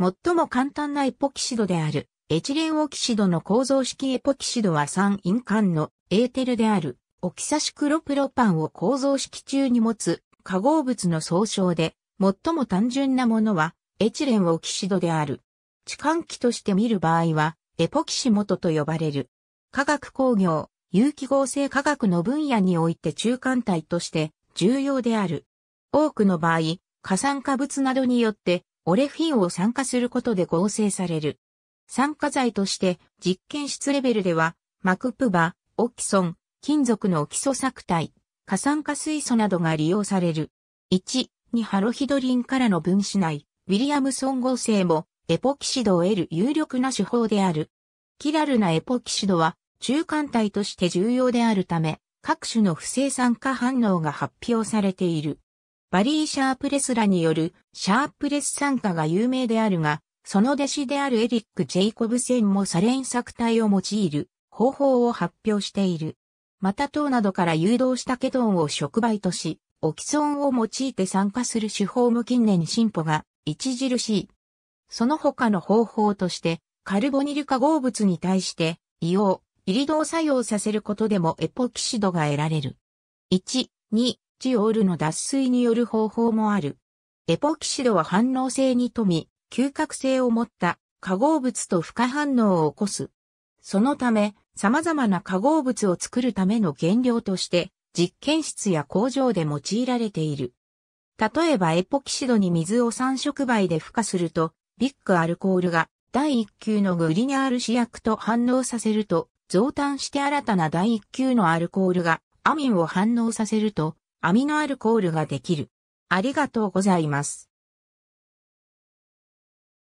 最も簡単なエポキシドである、エチレンオキシドの構造式エポキシドは酸陰間のエーテルである、オキサシクロプロパンを構造式中に持つ化合物の総称で、最も単純なものは、エチレンオキシドである。置換器として見る場合は、エポキシ元と呼ばれる。化学工業、有機合成化学の分野において中間体として重要である。多くの場合、過酸化物などによってオレフィンを酸化することで合成される。酸化剤として実験室レベルでは、マクプバ、オキソン、金属の基礎作体、過酸化水素などが利用される。1、2ハロヒドリンからの分子内、ウィリアムソン合成もエポキシドを得る有力な手法である。キラルなエポキシドは中間体として重要であるため、各種の不正酸化反応が発表されている。バリー・シャープレスらによるシャープレス参加が有名であるが、その弟子であるエリック・ジェイコブセンもサレン作体を用いる方法を発表している。また糖などから誘導したケトンを触媒とし、オキソンを用いて酸化する手法も近年進歩が著しい。その他の方法として、カルボニル化合物に対して、硫黄、イリドを作用させることでもエポキシドが得られる。1、2、チオールの脱水による方法もある。エポキシドは反応性に富み、嗅覚性を持った化合物と不可反応を起こす。そのため、様々な化合物を作るための原料として、実験室や工場で用いられている。例えばエポキシドに水を三触媒で孵化すると、ビッグアルコールが第一級のグリニャール試薬と反応させると、増炭して新たな第一級のアルコールがアミンを反応させると、アミノアルコールができる。ありがとうございます。